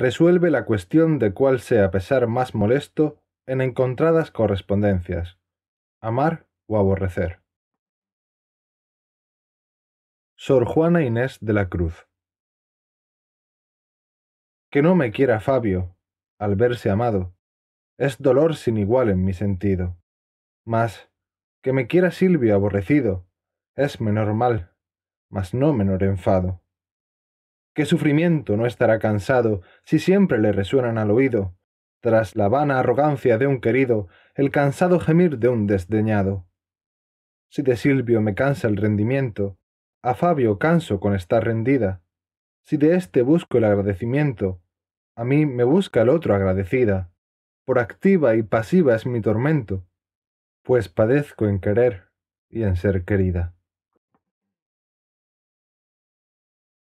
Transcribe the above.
resuelve la cuestión de cuál sea pesar más molesto en encontradas correspondencias, amar o aborrecer. Sor Juana Inés de la Cruz Que no me quiera Fabio, al verse amado, es dolor sin igual en mi sentido. Mas, que me quiera Silvio aborrecido, es menor mal, mas no menor enfado sufrimiento no estará cansado si siempre le resuenan al oído, tras la vana arrogancia de un querido, el cansado gemir de un desdeñado? Si de Silvio me cansa el rendimiento, a Fabio canso con estar rendida. Si de éste busco el agradecimiento, a mí me busca el otro agradecida. Por activa y pasiva es mi tormento, pues padezco en querer y en ser querida.